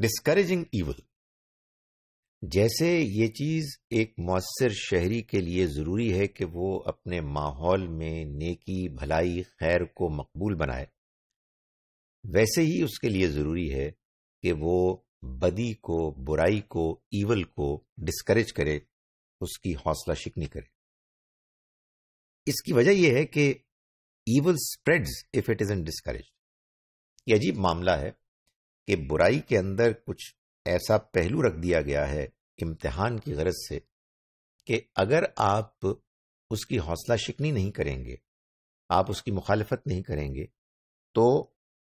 discouraging evil जैसे ये चीज एक मौसर शहरी के लिए जरूरी है कि वो अपने माहौल में नेकी भलाई खैर को मकबूल बनाए वैसे ही उसके लिए जरूरी है कि वो बदी को बुराई को ईवल को डिस्करेज करे उसकी हौसला शिकनी करे इसकी वजह यह है कि evil spreads if it is in discourage ये अजीब मामला है कि बुराई के अंदर कुछ ऐसा पहलू रख दिया गया है इम्तिहान की गरज से कि अगर आप उसकी हौसला शिकनी नहीं करेंगे आप उसकी मुखालफत नहीं करेंगे तो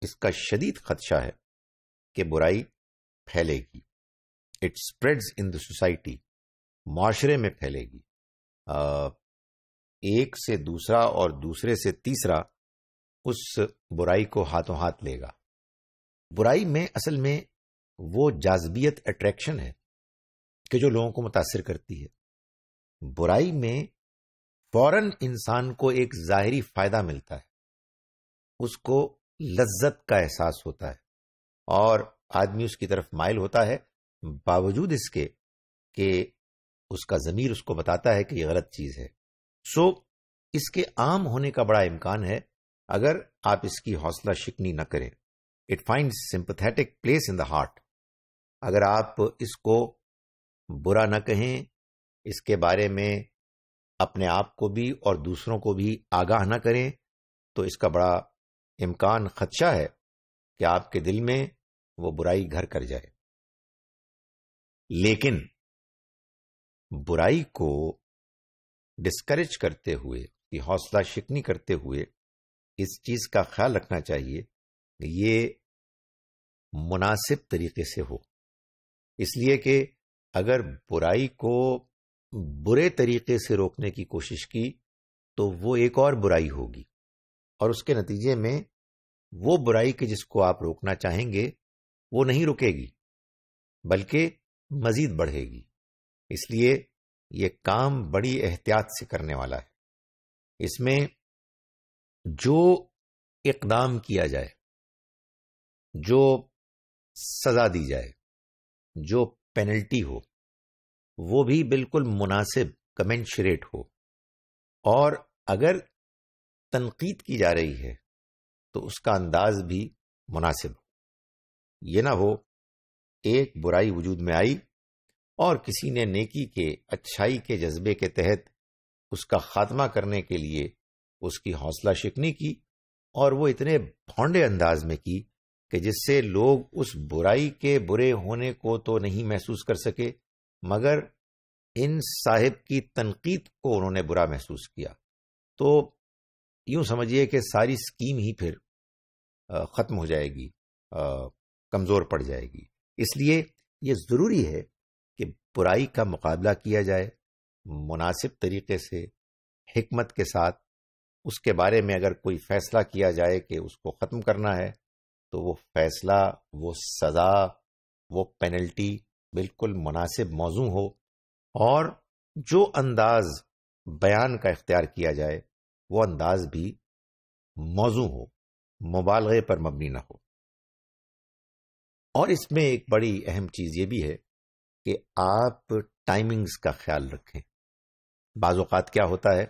इसका शदीद खदशा है कि बुराई फैलेगी it spreads in the society माशरे में फैलेगी एक से दूसरा और दूसरे से तीसरा उस बुराई को हाथों हाथ लेगा बुराई में असल में वो जाजबियत अट्रैक्शन है कि जो लोगों को मुतासर करती है बुराई में फौरन इंसान को एक जाहरी फायदा मिलता है उसको लज्जत का एहसास होता है और आदमी उसकी तरफ माइल होता है बावजूद इसके कि उसका जमीर उसको बताता है कि यह गलत चीज है सो इसके आम होने का बड़ा इम्कान है अगर आप इसकी हौसला शिकनी न करें it find sympathetic place in the heart अगर आप इसको बुरा न कहें इसके बारे में अपने आप को भी और दूसरों को भी आगाह न करें तो इसका बड़ा इम्कान खदशा है कि आपके दिल में वो बुराई घर कर जाए लेकिन बुराई को डिस्करेज करते हुए हौसला शिकनी करते हुए इस चीज का ख्याल रखना चाहिए ये मुनासिब तरीके से हो इसलिए कि अगर बुराई को बुरे तरीके से रोकने की कोशिश की तो वो एक और बुराई होगी और उसके नतीजे में वो बुराई के जिसको आप रोकना चाहेंगे वो नहीं रुकेगी बल्कि मजीद बढ़ेगी इसलिए ये काम बड़ी एहतियात से करने वाला है इसमें जो इकदाम किया जाए जो सजा दी जाए जो पेनल्टी हो वो भी बिल्कुल मुनासिब कमेंशरेट हो और अगर तनकीद की जा रही है तो उसका अंदाज भी मुनासिब हो ये ना हो एक बुराई वजूद में आई और किसी ने नेकी के अच्छाई के जज्बे के तहत उसका खात्मा करने के लिए उसकी हौसला शिकनी की और वो इतने भौंडे अंदाज में की कि जिससे लोग उस बुराई के बुरे होने को तो नहीं महसूस कर सके मगर इन साहिब की तनकीद को उन्होंने बुरा महसूस किया तो यूं समझिए कि सारी स्कीम ही फिर ख़त्म हो जाएगी कमज़ोर पड़ जाएगी इसलिए ये ज़रूरी है कि बुराई का मुकाबला किया जाए मुनासिब तरीके से हमत के साथ उसके बारे में अगर कोई फैसला किया जाए कि उसको ख़त्म करना है तो वो फैसला वो सज़ा वो पेनल्टी बिल्कुल मुनासिब मौजू हो और जो अंदाज बयान का इख्तियार किया जाए वो अंदाज भी मौजू हो मुबालगे पर मबनी ना हो और इसमें एक बड़ी अहम चीज़ ये भी है कि आप टाइमिंग्स का ख्याल रखें बाज़ात क्या होता है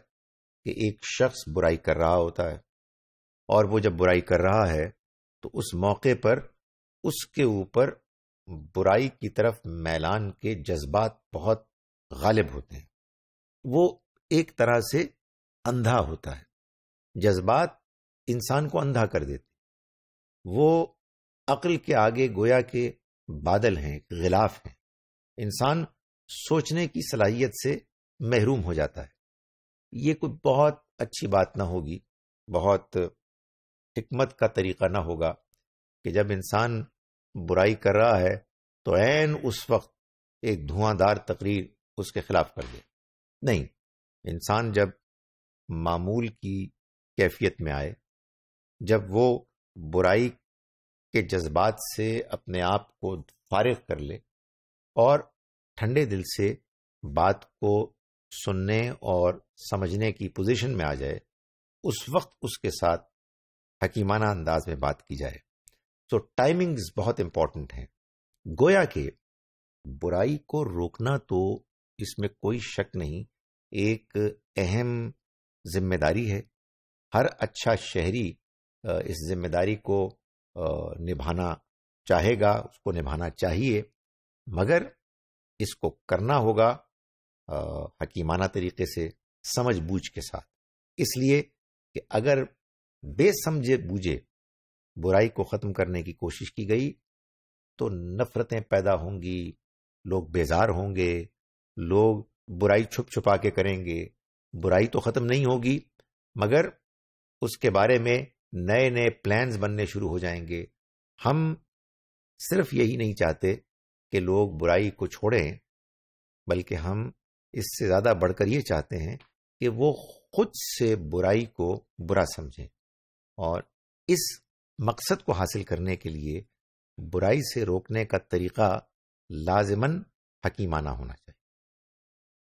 कि एक शख्स बुराई कर रहा होता है और वो जब बुराई कर रहा है तो उस मौके पर उसके ऊपर बुराई की तरफ मैलान के जज्बात बहुत गालिब होते हैं वो एक तरह से अंधा होता है जज्बात इंसान को अंधा कर देते वो अक्ल के आगे गोया के बादल हैं गिलाफ हैं इंसान सोचने की सलाहियत से महरूम हो जाता है ये कोई बहुत अच्छी बात ना होगी बहुत हमत का तरीका ना होगा कि जब इंसान बुराई कर रहा है तो ऐन उस वक्त एक धुआंधार तकरीर उसके खिलाफ कर दे नहीं इंसान जब मामूल की कैफियत में आए जब वो बुराई के जज्बात से अपने आप को फारग कर ले और ठंडे दिल से बात को सुनने और समझने की पोजीशन में आ जाए उस वक्त उसके साथ हकीमाना अंदाज में बात की जाए तो टाइमिंग्स बहुत इंपॉर्टेंट हैं गोया के बुराई को रोकना तो इसमें कोई शक नहीं एक अहम जिम्मेदारी है हर अच्छा शहरी इस जिम्मेदारी को निभाना चाहेगा उसको निभाना चाहिए मगर इसको करना होगा हकीमाना तरीके से समझ बूझ के साथ इसलिए कि अगर बेसमझे बूझे बुराई को खत्म करने की कोशिश की गई तो नफरतें पैदा होंगी लोग बेजार होंगे लोग बुराई छुप छुपा के करेंगे बुराई तो खत्म नहीं होगी मगर उसके बारे में नए नए प्लान्स बनने शुरू हो जाएंगे हम सिर्फ यही नहीं चाहते कि लोग बुराई को छोड़ें बल्कि हम इससे ज़्यादा बढ़कर ये चाहते हैं कि वो खुद से बुराई को बुरा समझें और इस मकसद को हासिल करने के लिए बुराई से रोकने का तरीका लाजमन हकीमाना होना चाहिए